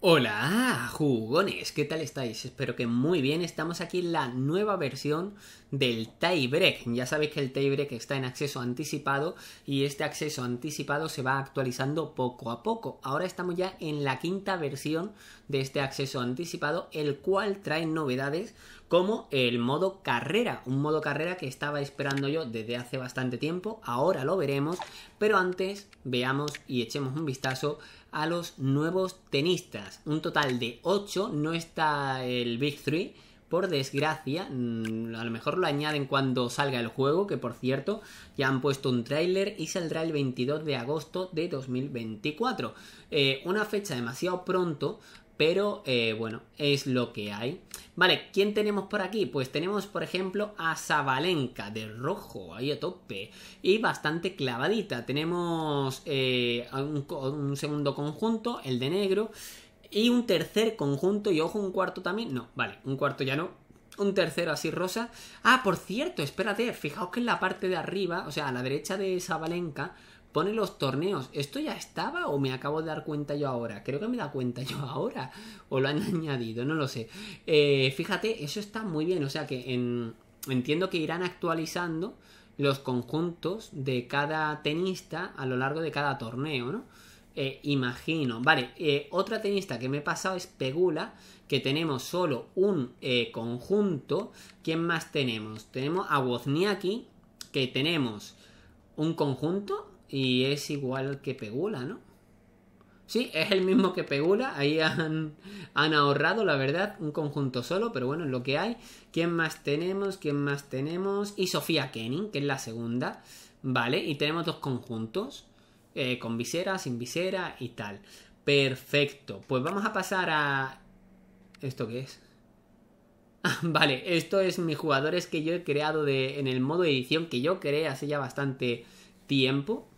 Hola, jugones, ¿qué tal estáis? Espero que muy bien. Estamos aquí en la nueva versión del tiebreak. Ya sabéis que el tiebreak está en acceso anticipado y este acceso anticipado se va actualizando poco a poco. Ahora estamos ya en la quinta versión de este acceso anticipado, el cual trae novedades como el modo carrera, un modo carrera que estaba esperando yo desde hace bastante tiempo, ahora lo veremos, pero antes veamos y echemos un vistazo a los nuevos tenistas. Un total de 8, no está el Big 3 por desgracia, mm, a lo mejor lo añaden cuando salga el juego, que por cierto ya han puesto un tráiler y saldrá el 22 de agosto de 2024. Eh, una fecha demasiado pronto, pero eh, bueno, es lo que hay. Vale, ¿quién tenemos por aquí? Pues tenemos, por ejemplo, a Zabalenka de rojo, ahí a tope, y bastante clavadita. Tenemos eh, un, un segundo conjunto, el de negro, y un tercer conjunto, y ojo, un cuarto también. No, vale, un cuarto ya no, un tercero así rosa. Ah, por cierto, espérate, fijaos que en la parte de arriba, o sea, a la derecha de Sabalenka, pone los torneos. ¿Esto ya estaba o me acabo de dar cuenta yo ahora? Creo que me da cuenta yo ahora. O lo han añadido, no lo sé. Eh, fíjate, eso está muy bien. O sea que en, entiendo que irán actualizando los conjuntos de cada tenista a lo largo de cada torneo, ¿no? Eh, imagino. Vale, eh, otra tenista que me he pasado es Pegula, que tenemos solo un conjunto. ¿Quién más tenemos? Tenemos a Wozniacki, que tenemos un conjunto y es igual que Pegula, ¿no? Sí, es el mismo que Pegula, ahí han, ahorrado, la verdad, un conjunto solo, pero bueno, es lo que hay. ¿Quién más tenemos? ¿Quién más tenemos? Y Sofía Kenning, que es la segunda, ¿vale? Y tenemos dos conjuntos, eh, con visera, sin visera y tal. Perfecto, pues vamos a pasar a... ¿Esto qué es? Vale, esto es mis jugadores que yo he creado de, en el modo edición que yo creé hace ya bastante tiempo.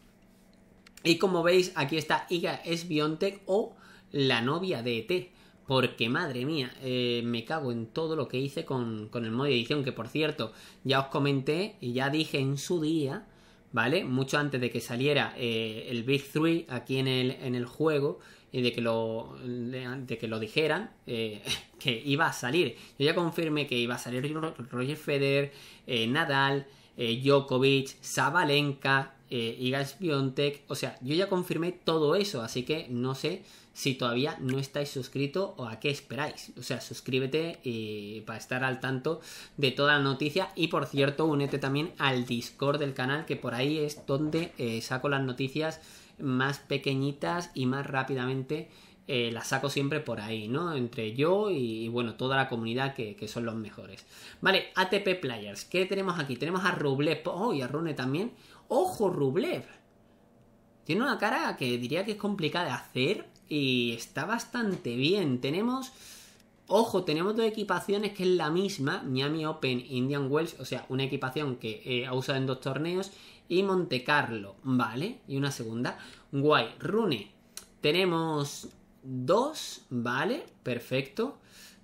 Y como veis, aquí está Iga Esbiontech o la novia de ET. Porque madre mía, eh, me cago en todo lo que hice con, el modo de edición. Que por cierto, ya os comenté y ya dije en su día, ¿vale? Mucho antes de que saliera eh, el Big 3 aquí en el, en el juego y de que lo, que lo dijeran, eh, que iba a salir. Yo ya confirmé que iba a salir Roger Federer, Nadal, Djokovic, Sabalenka, eh, y Biontech, o sea, yo ya confirmé todo eso, así que no sé si todavía no estáis suscrito o a qué esperáis. O sea, suscríbete eh, para estar al tanto de toda la noticia y por cierto, únete también al Discord del canal, que por ahí es donde eh, saco las noticias más pequeñitas y más rápidamente. las saco siempre por ahí, ¿no? Entre yo y, bueno, toda la comunidad que, son los mejores. Vale, ATP Players, ¿qué tenemos aquí? Tenemos a Ruble oh, y a Rune también, Ojo, Rublev. Tiene una cara que diría que es complicada de hacer y está bastante bien. Tenemos... Ojo, tenemos dos equipaciones que es la misma, Miami Open, Indian Wells, o sea, una equipación que eh, ha usado en dos torneos, y Monte Carlo, ¿vale? Y una segunda, guay, Rune. Tenemos dos, ¿vale? Perfecto.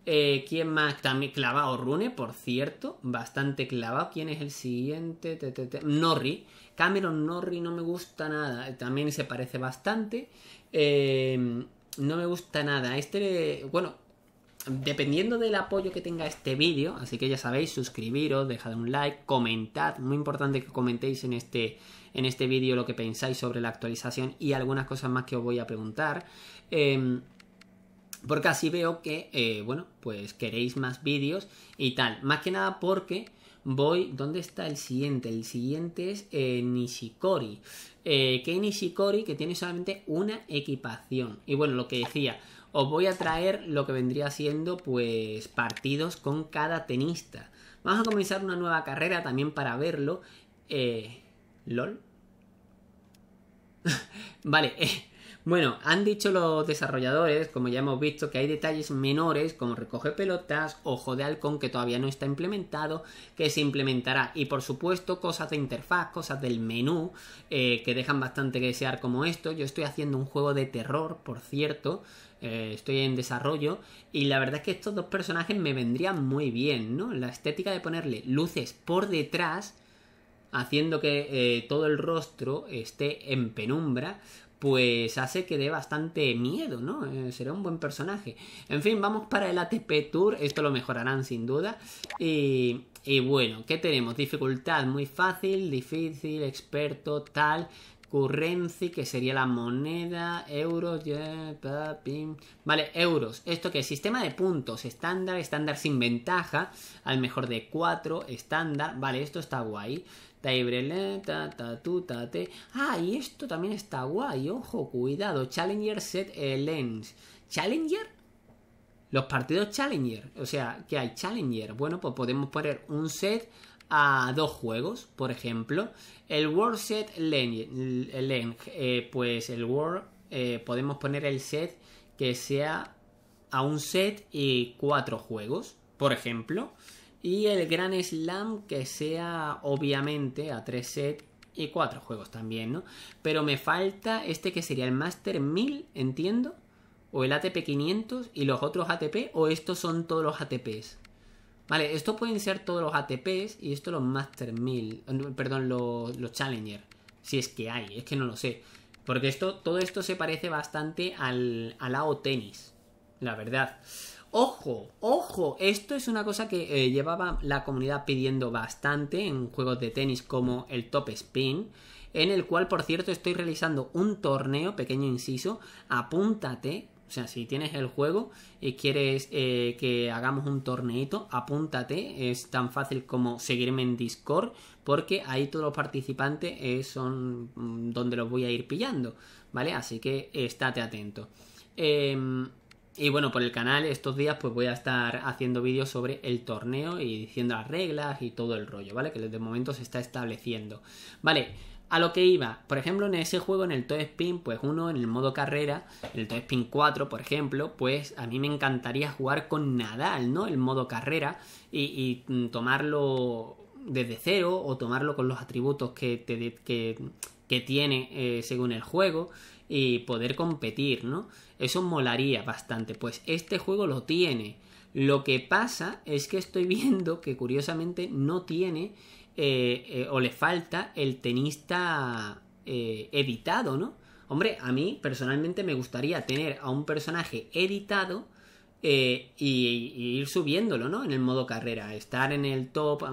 Eh, ¿Quién más? También clavado Rune, por cierto. Bastante clavado. ¿Quién es el siguiente? Te, Norri. Cameron Norri no me gusta nada. Eh, también se parece bastante. Eh, no me gusta nada. Este, bueno, dependiendo del apoyo que tenga este vídeo, así que ya sabéis, suscribiros, dejad un like, comentad, muy importante que comentéis en este, en este vídeo lo que pensáis sobre la actualización y algunas cosas más que os voy a preguntar. Eh, porque así veo que, eh, bueno, pues queréis más vídeos y tal. Más que nada porque voy... ¿Dónde está el siguiente? El siguiente es eh, Nishikori. Eh, que Nishikori que tiene solamente una equipación. Y bueno, lo que decía, os voy a traer lo que vendría siendo pues partidos con cada tenista. Vamos a comenzar una nueva carrera también para verlo. Eh, ¿Lol? vale, eh, bueno, han dicho los desarrolladores, como ya hemos visto, que hay detalles menores como recoge pelotas, ojo de halcón que todavía no está implementado, que se implementará. Y por supuesto, cosas de interfaz, cosas del menú, eh, que dejan bastante que desear como esto. Yo estoy haciendo un juego de terror, por cierto. Eh, estoy en desarrollo y la verdad es que estos dos personajes me vendrían muy bien, ¿no? La estética de ponerle luces por detrás haciendo que eh, todo el rostro esté en penumbra pues hace que dé bastante miedo, ¿no? Eh, será un buen personaje. En fin, vamos para el ATP Tour, esto lo mejorarán sin duda. Y, y bueno, ¿qué tenemos? Dificultad muy fácil, difícil, experto, tal. Currency, que sería la moneda, euros, vale, euros. Esto que es sistema de puntos, estándar, estándar sin ventaja, al mejor de cuatro estándar, vale, esto está guay. ta, Ah, y esto también está guay, ojo, cuidado. Challenger set el lens. ¿Challenger? Los partidos Challenger, o sea, que hay Challenger. Bueno, pues podemos poner un set a dos juegos, por ejemplo, el World Set Length, eh, pues el World eh, podemos poner el set que sea a un set y cuatro juegos, por ejemplo, y el Grand Slam que sea obviamente a tres sets y cuatro juegos también, ¿no? Pero me falta este que sería el Master 1000, entiendo, o el ATP 500 y los otros ATP, o estos son todos los ATPs. Vale, esto pueden ser todos los ATPs y esto los Master 1000, eh, perdón, los, Challenger, si es que hay, es que no lo sé. Porque esto, todo esto se parece bastante al, al AO tenis, la verdad. Ojo, ojo, esto es una cosa que eh, llevaba la comunidad pidiendo bastante en juegos de tenis como el Top Spin, en el cual, por cierto, estoy realizando un torneo, pequeño inciso, apúntate, o sea, si tienes el juego y quieres eh, que hagamos un torneito, apúntate. Es tan fácil como seguirme en Discord, porque ahí todos los participantes eh, son mm, donde los voy a ir pillando, ¿vale? Así que estate atento. Em, y bueno, por el canal estos días pues voy a estar haciendo vídeos sobre el torneo y diciendo las reglas y todo el rollo, ¿vale? Que el momento se está estableciendo. Vale. A lo que iba, por ejemplo, en ese juego, en el Toy Spin, pues uno en el modo carrera, el Toy Spin 4, por ejemplo, pues a mí me encantaría jugar con Nadal, ¿no? El modo carrera y, mm, tomarlo desde cero o tomarlo con los atributos que, que, tiene eh, según el juego y poder competir, ¿no? Eso molaría bastante, pues este juego lo tiene. Lo que pasa es que estoy viendo que curiosamente no tiene eh, eh, o le falta el tenista eh, editado, ¿no? Hombre, a mí personalmente me gustaría tener a un personaje editado eh, y, ir subiéndolo, ¿no? En el modo carrera, estar en el top 1000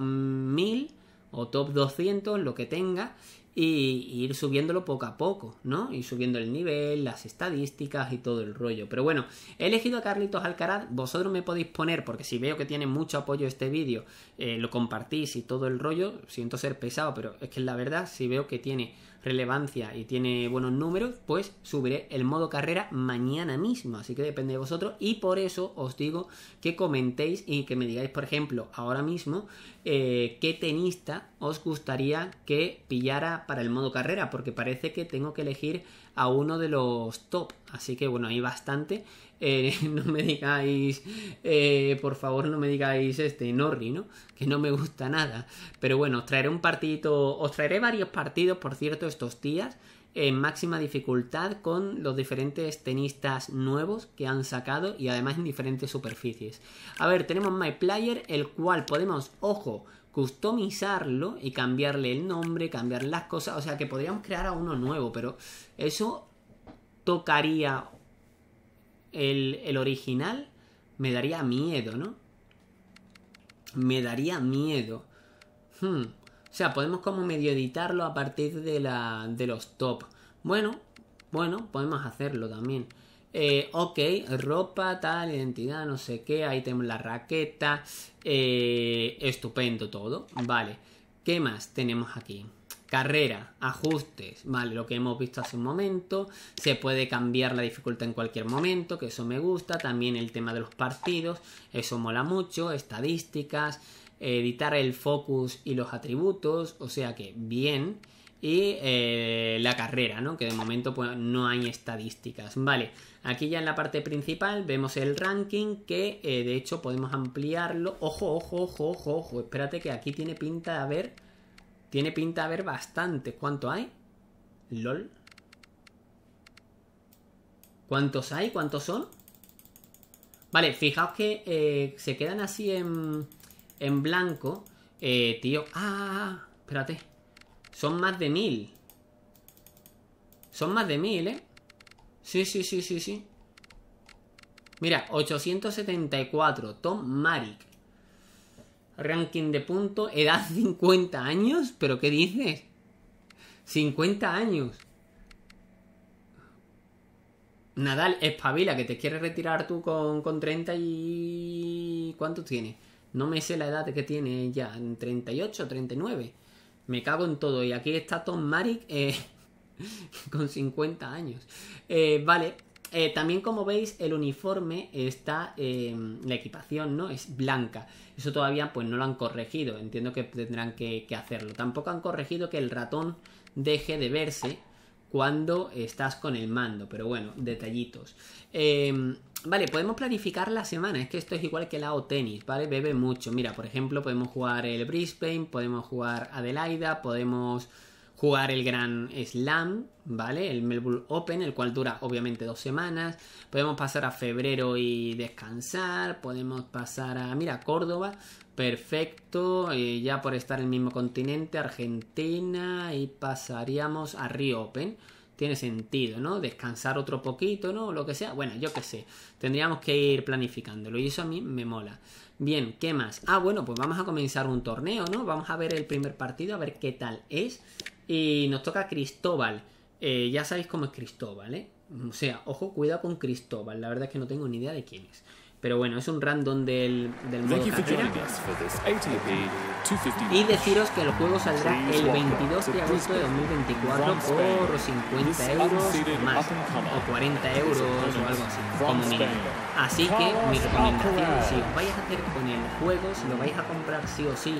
mm, o top 200, lo que tenga, y, ir subiéndolo poco a poco, ¿no? Y subiendo el nivel, las estadísticas y todo el rollo. Pero bueno, he elegido a Carlitos Alcaraz, vosotros me podéis poner, porque si veo que tiene mucho apoyo este vídeo, eh, lo compartís y todo el rollo, siento ser pesado, pero es que la verdad, si veo que tiene relevancia y tiene buenos números, pues subiré el modo carrera mañana mismo. Así que depende de vosotros y por eso os digo que comentéis y que me digáis, por ejemplo, ahora mismo, eh, qué tenista os gustaría que pillara para el modo carrera, porque parece que tengo que elegir a uno de los top. Así que bueno, hay bastante. Eh, no me digáis, eh, por favor, no me digáis este Norri, ¿no? Que no me gusta nada. Pero bueno, os traeré un partidito, os traeré varios partidos, por cierto, estos días en máxima dificultad con los diferentes tenistas nuevos que han sacado y además en diferentes superficies. A ver, tenemos My Player, el cual podemos, ojo, customizarlo y cambiarle el nombre, cambiar las cosas, o sea que podríamos crear a uno nuevo, pero eso tocaría el, original, me daría miedo, ¿no? Me daría miedo. Hmm. O sea, podemos como medio editarlo a partir de, la, de los top. Bueno, bueno, podemos hacerlo también. Eh, ok, ropa, tal, identidad, no sé qué. Ahí tenemos la raqueta. Eh, estupendo todo. Vale. ¿Qué más tenemos aquí? Carrera, ajustes, vale, lo que hemos visto hace un momento. Se puede cambiar la dificultad en cualquier momento, que eso me gusta. También el tema de los partidos, eso mola mucho. Estadísticas, editar el focus y los atributos, o sea que bien y eh, la carrera, ¿no? Que de momento pues, no hay estadísticas. Vale, aquí ya en la parte principal vemos el ranking que eh, de hecho podemos ampliarlo. Ojo, ojo, ojo, ojo, ojo. Espérate que aquí tiene pinta de haber. Tiene pinta de haber bastante. ¿Cuánto hay? LOL. ¿Cuántos hay? ¿Cuántos son? Vale, fijaos que eh, se quedan así en, en blanco. tío. Ah, ah, ah espérate. Son más de mil. Son más de mil, ¿eh? Sí, sí, sí, sí, sí. Mira, 874. Tom Marik. Ranking de punto. Edad 50 años. ¿Pero qué dices? 50 años. Nadal, espabila, que te quieres retirar tú con, 30 y... ¿Cuánto tiene? No me sé la edad que tiene ya. ¿38, 39? Me cago en todo. Y aquí está Tom Maric eh, con 50 años. Eh, vale. Eh, también como veis el uniforme está, em, la equipación no es blanca. Eso todavía pues no lo han corregido. Entiendo que tendrán que hacerlo. Tampoco han corregido que el ratón deje de verse cuando estás con el mando. Pero bueno, detallitos. Em, vale, podemos planificar la semana. Es que esto es igual que la o tenis, ¿vale? Bebe mucho. Mira, por ejemplo, podemos jugar el Brisbane, podemos jugar Adelaida, podemos jugar el Gran Slam, ¿vale? El Melbourne Open, el cual dura obviamente dos semanas. Podemos pasar a febrero y descansar. Podemos pasar a, mira, Córdoba. Perfecto, eh, ya por estar en el mismo continente, Argentina, y pasaríamos a Río Open. Tiene sentido, ¿no? Descansar otro poquito, ¿no? Lo que sea. Bueno, yo qué sé. Tendríamos que ir planificándolo y eso a mí me mola. Bien, ¿qué más? Ah, bueno, pues vamos a comenzar un torneo, ¿no? Vamos a ver el primer partido, a ver qué tal es. Y nos toca Cristóbal. Eh, ya sabéis cómo es Cristóbal, ¿eh? O sea, ojo, cuidado con Cristóbal. La verdad es que no tengo ni idea de quién es. Pero bueno, es un random del, del modo carrera. Y deciros que el juego saldrá el 22 de agosto de 2024 por 50 euros más, o 40 euros o algo así, Así que mi recomendación, si os vais a hacer con el juego, si lo vais a comprar sí o sí,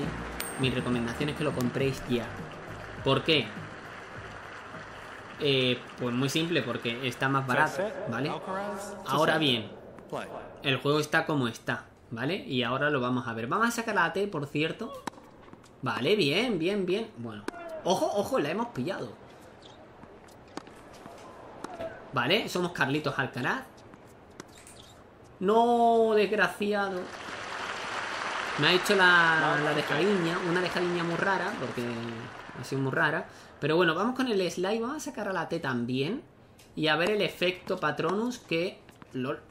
mi recomendación es que lo compréis ya. ¿Por qué? Eh, pues muy simple, porque está más barato, ¿vale? Ahora bien, el juego está como está, ¿vale? Y ahora lo vamos a ver. Vamos a sacar la T por cierto. Vale, bien, bien, bien. Bueno. Ojo, ojo, la hemos pillado. Vale, somos Carlitos Alcaraz. No, desgraciado. Me ha hecho la, la dejadiña, una dejadiña muy rara, porque ha sido muy rara. Pero bueno, vamos con el slide, vamos a sacar a la T también. Y a ver el efecto Patronus que... LOL,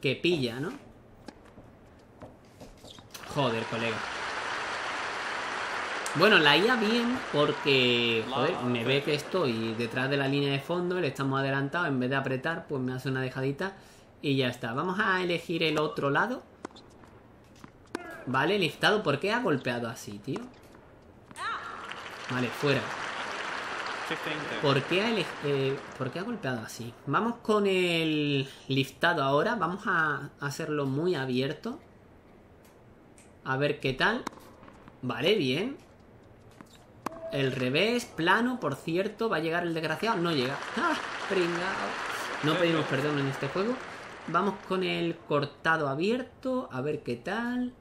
que pilla, ¿no? Joder, colega. Bueno, la IA bien porque, joder, me ve que estoy detrás de la línea de fondo, le estamos adelantado. en vez de apretar, pues me hace una dejadita y ya está. Vamos a elegir el otro lado. Vale, listado. ¿Por qué ha golpeado así, tío? Vale, fuera. ¿Por qué, ha eh, ha golpeado así? Vamos con el liftado ahora. Vamos a hacerlo muy abierto. A ver qué tal. Vale, bien. El revés, plano, por cierto. ¿Va a llegar el desgraciado? No llega. ¡Ah, pringao! No pedimos perdón en este juego. Vamos con el cortado abierto. A ver qué tal.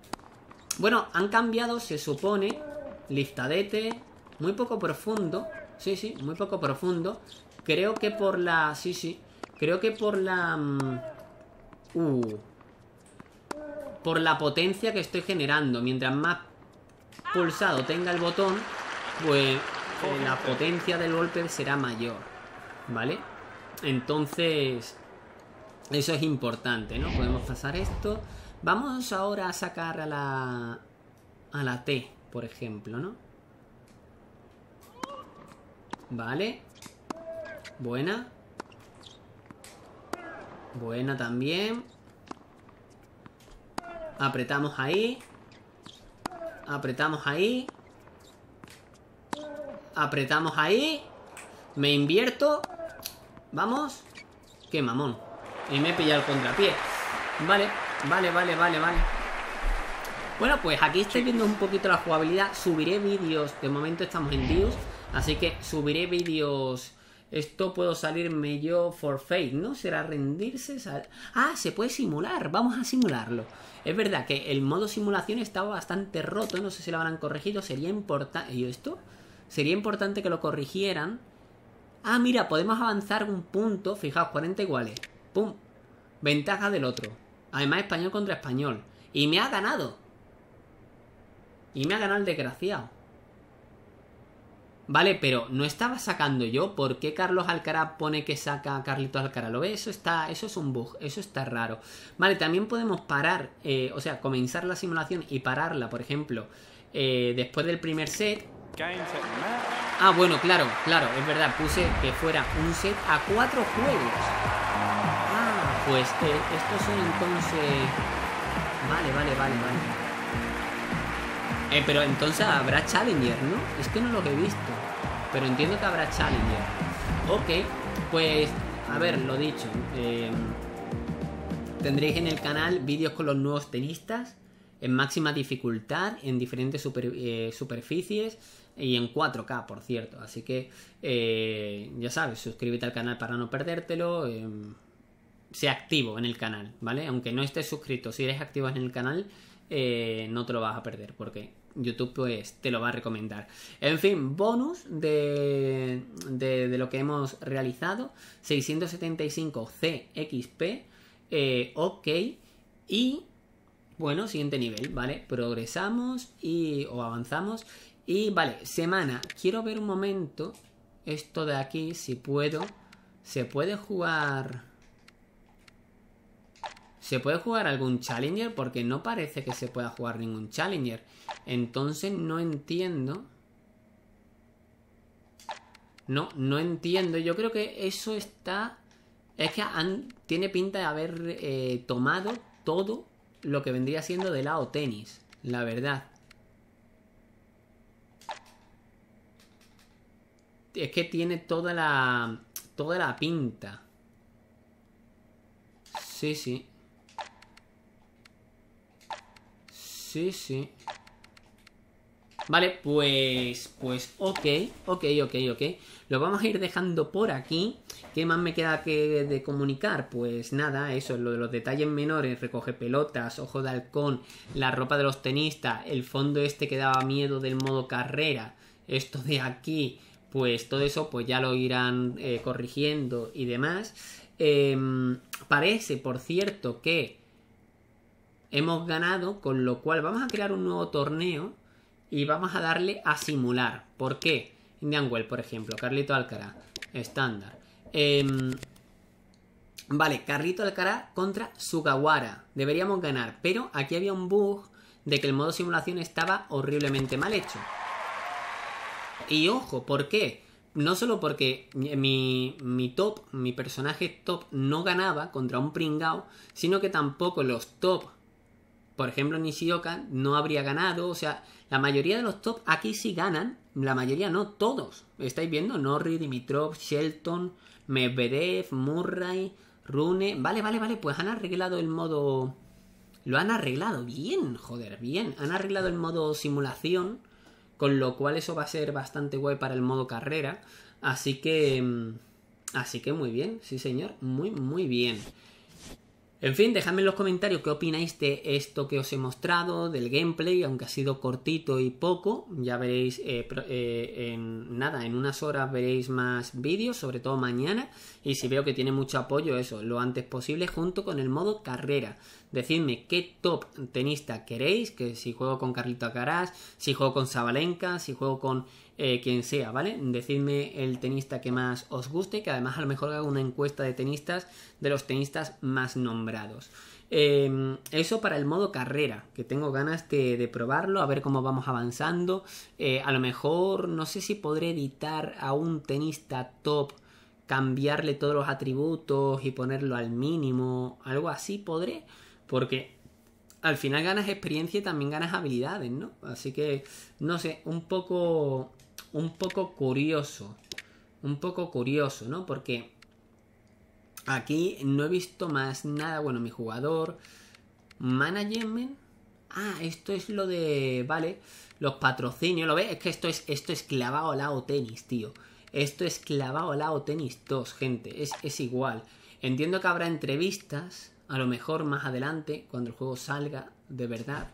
Bueno, han cambiado, se supone. Liftadete. Muy poco profundo sí, sí, muy poco profundo. Creo que por la... Sí, sí. Creo que por la... Mm, uh, por la potencia que estoy generando. Mientras más pulsado tenga el botón, pues eh, la potencia del golpe será mayor. ¿Vale? Entonces, eso es importante, ¿no? Podemos pasar esto. Vamos ahora a sacar a la... A la T, por ejemplo, ¿no? Vale. Buena. Buena también. Apretamos ahí. Apretamos ahí. Apretamos ahí. Me invierto. Vamos. Qué mamón. Y me he pillado el contrapié. Vale, vale, vale, vale, vale. Bueno, pues aquí estoy viendo un poquito la jugabilidad. Subiré vídeos. De momento estamos en Dios Así que subiré vídeos. Esto puedo salirme yo for fake, ¿no? Será rendirse. Ah, se puede simular. Vamos a simularlo. Es verdad que el modo simulación estaba bastante roto. No sé si lo habrán corregido. Sería importante. esto? Sería importante que lo corrigieran. Ah, mira, podemos avanzar un punto. Fijaos, 40 iguales. ¡Pum! Ventaja del otro. Además, español contra español. Y me ha ganado. Y me ha ganado el desgraciado. Vale, pero no estaba sacando yo. ¿Por qué Carlos Alcaraz pone que saca a Carlitos Alcaraz? ¿Lo ve, Eso, está, eso es un bug, eso está raro. Vale, también podemos parar, eh, o sea, comenzar la simulación y pararla, por ejemplo, eh, después del primer set. Ah, bueno, claro, claro, es verdad, puse que fuera un set a cuatro juegos. Ah, pues eh, estos son entonces... Vale, vale, vale, vale. Eh, pero entonces habrá Challenger, ¿no? Es que no los he visto. Pero entiendo que habrá Challenger. Ok, pues a ver, lo dicho. Eh, tendréis en el canal vídeos con los nuevos tenistas en máxima dificultad, en diferentes eh, superficies y en 4K, por cierto. Así que ya sabes, suscríbete al canal para no perdértelo. sea activo en el canal, ¿vale? Aunque no estés suscrito, si eres activo en el canal, eh, no te lo vas a perder porque YouTube pues te lo va a recomendar. En fin, bonus de, de, lo que hemos realizado, 675 CXP, eh, OK y bueno, siguiente nivel, ¿vale? Progresamos y o avanzamos y vale, semana, quiero ver un momento esto de aquí, si puedo, se puede jugar... ¿Se puede jugar algún Challenger? Porque no parece que se pueda jugar ningún Challenger. Entonces no entiendo. No, no entiendo. Yo creo que eso está... Es que tiene pinta de haber eh, tomado todo lo que vendría siendo de lado tenis. La verdad. Es que tiene toda la... Toda la pinta. Sí, sí. Sí, sí. Vale, pues... Pues ok, ok, ok, ok. Lo vamos a ir dejando por aquí. ¿Qué más me queda que de comunicar? Pues nada, eso, lo de los detalles menores, recoge pelotas, ojo de halcón, la ropa de los tenistas, el fondo este que daba miedo del modo carrera, esto de aquí, pues todo eso pues ya lo irán eh, corrigiendo y demás. Em, parece, por cierto, que hemos ganado, con lo cual vamos a crear un nuevo torneo y vamos a darle a simular. ¿Por qué? Indian Well, por ejemplo, Carlito Alcaraz, estándar. Em, vale, Carlito Alcaraz contra Sugawara. Deberíamos ganar, pero aquí había un bug de que el modo simulación estaba horriblemente mal hecho. Y ojo, ¿por qué? No solo porque mi, mi top, mi personaje top no ganaba contra un pringao, sino que tampoco los top por ejemplo, Nishioka no habría ganado. O sea, la mayoría de los top aquí sí ganan. La mayoría no, todos. ¿Estáis viendo? Norri, Dimitrov, Shelton, Medvedev, Murray, Rune. Vale, vale, vale. Pues han arreglado el modo. Lo han arreglado bien, joder, bien. Han arreglado el modo simulación. Con lo cual eso va a ser bastante guay para el modo carrera. Así que. Mm, así que muy bien, sí señor. Muy, muy bien. En fin, dejadme en los comentarios qué opináis de esto que os he mostrado, del gameplay, aunque ha sido cortito y poco. Ya veréis, eh, eh, en nada, en unas horas veréis más vídeos, sobre todo mañana. Y si veo que tiene mucho apoyo, eso, lo antes posible, junto con el modo carrera. Decidme qué top tenista queréis, que si juego con Carlito Acaraz, si juego con Zabalenka, si juego con eh, quien sea, ¿vale? Decidme el tenista que más os guste, que además a lo mejor hago una encuesta de tenistas, de los tenistas más nombrados. Em, eso para el modo carrera, que tengo ganas de, probarlo, a ver cómo vamos avanzando. Eh, a lo mejor, no sé si podré editar a un tenista top, cambiarle todos los atributos y ponerlo al mínimo, algo así podré. Porque al final ganas experiencia y también ganas habilidades, ¿no? Así que, no sé, un poco. Un poco curioso. Un poco curioso, ¿no? Porque. Aquí no he visto más nada. Bueno, mi jugador. Management. Ah, esto es lo de. Vale. Los patrocinios. ¿Lo ves? Es que esto es. Esto es clavado al lado tenis, tío. Esto es clavado al lado tenis 2, gente. Es, es igual. Entiendo que habrá entrevistas a lo mejor más adelante, cuando el juego salga de verdad.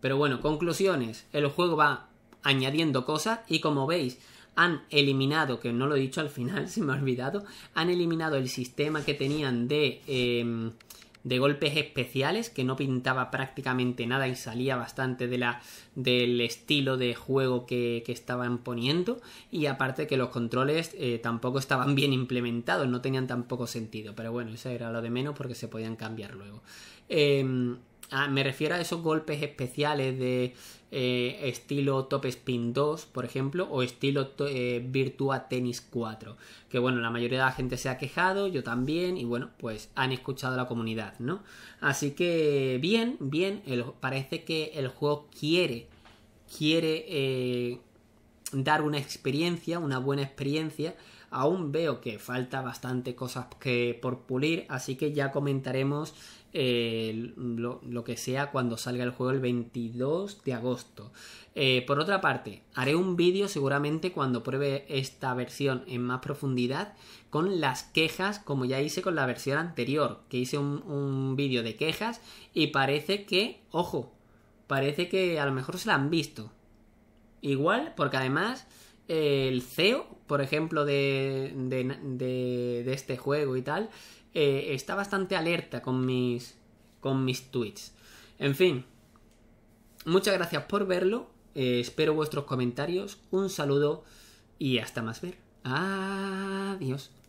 Pero bueno, conclusiones. El juego va añadiendo cosas y como veis, han eliminado, que no lo he dicho al final, se me ha olvidado, han eliminado el sistema que tenían de... Em, de golpes especiales que no pintaba prácticamente nada y salía bastante de la, del estilo de juego que, estaban poniendo y aparte que los controles eh, tampoco estaban bien implementados, no tenían tampoco sentido, pero bueno, eso era lo de menos porque se podían cambiar luego. Em, ah, me refiero a esos golpes especiales de eh, estilo Top Spin 2, por ejemplo, o estilo eh, Virtua Tennis 4. Que bueno, la mayoría de la gente se ha quejado, yo también, y bueno, pues han escuchado a la comunidad, ¿no? Así que bien, bien, parece que el juego quiere, quiere eh, dar una experiencia, una buena experiencia. Aún veo que falta bastante cosas que por pulir, así que ya comentaremos eh, lo, que sea cuando salga el juego el 22 de agosto. Eh, por otra parte, haré un vídeo seguramente cuando pruebe esta versión en más profundidad con las quejas como ya hice con la versión anterior, que hice un, vídeo de quejas y parece que, ojo, parece que a lo mejor se la han visto. Igual, porque además eh, el CEO, por ejemplo, de, de, de este juego y tal, eh, está bastante alerta con mis, con mis tweets. En fin, muchas gracias por verlo. Eh, espero vuestros comentarios. Un saludo y hasta más ver. Adiós.